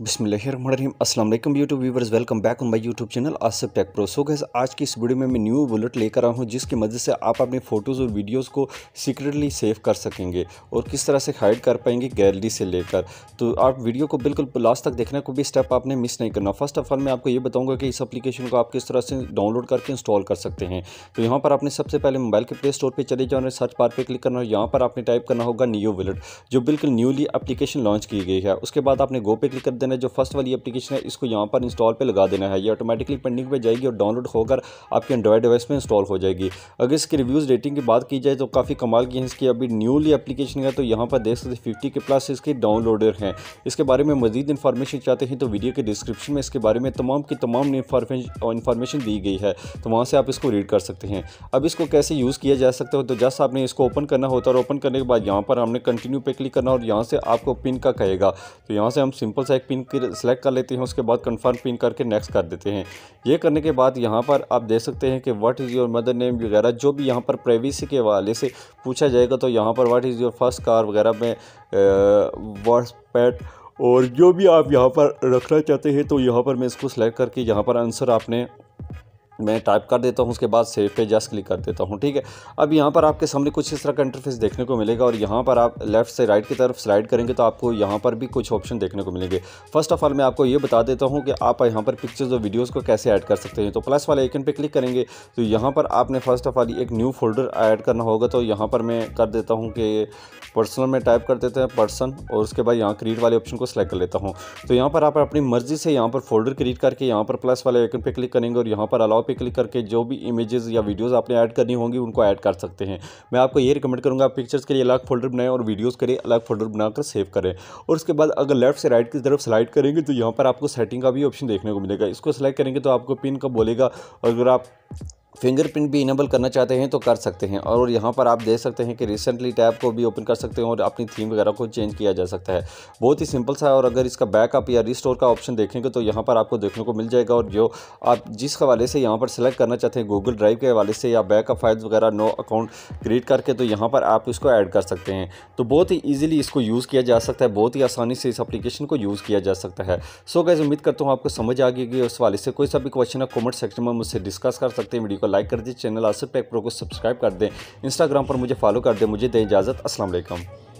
बिसमीम अस्सलाम वालेकुम YouTube viewers welcome back on my YouTube channel Asif Tech Pro so guys आज की इस वीडियो में मैं न्यू बुलेट लेकर आया हूँ जिसकी मदद से आप अपने फ़ोटोज़ और वीडियोज़ को सीक्रेटली सेव कर सकेंगे और किस तरह से हाइड कर पाएंगे गैलरी से लेकर तो आप वीडियो को बिल्कुल लास्ट तक देखना कोई भी स्टेप आपने मिस नहीं करना फर्स्ट ऑफ ऑल मैं आपको ये बताऊँगा कि इस अपलीकेशन को आप किस तरह से डाउनलोड करके इंस्टॉल कर सकते हैं तो यहाँ पर आपने सबसे पहले मोबाइल के प्ले स्टोर पर चले जाना सर्च बार पर क्लिक करना यहाँ पर आपने टाइप करना होगा न्यू बुलेट जो बिल्कुल न्यूली अपलीकेशन लॉन्च की गई है उसके बाद आपने गो पे क्लिक कर देना देना है जो फर्स्ट वाली एप्लीकेशन है इसको यहाँ पर इंस्टॉल पर लगा देना है ये ऑटोमेटिकली पेंडिंग पर जाएगी और डाउनलोड होकर आपके एंड्रॉयड डिवाइस में इंस्टॉल हो जाएगी अगर इसकी रिव्यूज़ रेटिंग की बात की जाए तो काफ़ी कमाल की है इसकी अभी न्यूली एप्लीकेशन है तो यहाँ पर देख सकते फिफ्टी के प्लस इसके डाउनलोडर हैं इसके बारे में मजीद इन्फॉर्मेशन चाहते हैं तो वीडियो के डिस्क्रिप्शन में इसके बारे में तमाम की तमाम इन्फॉर्मेशन दी गई है तो वहाँ से आप इसको रीड कर सकते हैं अब इसको कैसे यूज़ किया जा सकता है तो जस्ट आपने इसको ओपन करना होता है और ओपन करने के बाद यहाँ पर हमने कंटिन्यू पे क्लिक करना और यहाँ से आपको पिन का कहेगा तो यहाँ से हम सिंपल सा एक पिन पिन की कर लेते हैं उसके बाद कन्फर्म पिन करके नेक्स्ट कर देते हैं ये करने के बाद यहाँ पर आप देख सकते हैं कि what is your mother name वगैरह जो भी यहाँ पर प्राइवेसी के हवाले से पूछा जाएगा तो यहाँ पर what is your first car वगैरह में पैट और जो भी आप यहाँ पर रखना चाहते हैं तो यहाँ पर मैं इसको सेलेक्ट करके यहाँ पर आंसर आपने मैं टाइप कर देता हूँ उसके बाद सेव पे जस्ट क्लिक कर देता हूँ ठीक है अब यहाँ पर आपके सामने कुछ इस तरह का इंटरफेस देखने को मिलेगा और यहाँ पर आप लेफ्ट से राइट की तरफ स्लाइड करेंगे तो आपको यहाँ पर भी कुछ ऑप्शन देखने को मिलेंगे फर्स्ट ऑफ ऑल मैं आपको ये बता देता हूँ कि आप यहाँ पर पिक्चर्स और वीडियोज़ को कैसे ऐड कर सकते हैं तो प्लस वाले एकन पर क्लिक करेंगे तो यहाँ पर आपने फर्स्ट ऑफ ऑल एक न्यू फोल्डर ऐड करना होगा तो यहाँ पर मैं कर देता हूँ कि पर्सनल में टाइप कर देते हैं पर्सन और उसके बाद यहाँ क्रिएट वाले ऑप्शन को सिलेक्ट कर लेता हूँ तो यहाँ पर आप अपनी मर्ज़ी से यहाँ पर फोल्डर क्रिएट करके यहाँ पर प्लस वाले एकन पर क्लिक करेंगे और यहाँ पर अलाउ पे क्लिक करके जो भी इमेजेस या वीडियोस आपने ऐड करनी होंगी उनको ऐड कर सकते हैं मैं आपको ये रिकमेंड करूँगा पिक्चर्स के लिए अलग फोल्डर बनाएं और वीडियोज़ के लिए अलग फोल्डर बनाकर सेव करें और उसके बाद अगर लेफ्ट से राइट की तरफ स्लाइड करेंगे तो यहाँ पर आपको सेटिंग का भी ऑप्शन देखने को मिलेगा इसको सेलेक्ट करेंगे तो आपको पिन का बोलेगा अगर आप फिंगरप्रिंट भी इनेबल करना चाहते हैं तो कर सकते हैं और यहाँ पर आप देख सकते हैं कि रिसेंटली टैब को भी ओपन कर सकते हैं और अपनी थीम वगैरह को चेंज किया जा सकता है बहुत ही सिंपल सा है और अगर इसका बैकअप या रिस्टोर का ऑप्शन देखेंगे तो यहाँ पर आपको देखने को मिल जाएगा और जो आप जिस हवाले से यहाँ पर सेलेक्ट करना चाहते हैं गूगल ड्राइव के हवाले से या बैकअप फाइल्स वगैरह नो अकाउंट क्रिएट करके तो यहाँ पर आप इसको ऐड कर सकते हैं तो बहुत ही ईजिली इसको यूज़ किया जा सकता है बहुत ही आसानी से इस अपलीकेशन को यूज़ किया जा सकता है सो गैस उम्मीद करता हूँ आपको समझ आ गई कि उस हवाले से कोई सा भी क्वेश्चन आप कॉमेंट सेक्शन में मुझसे डिस्कस कर सकते हैं वीडियो को लाइक कर दीजिए चैनल आसिफ टेक प्रो को सब्सक्राइब कर दें इंस्टाग्राम पर मुझे फॉलो कर दें मुझे दें इजाज़त असलम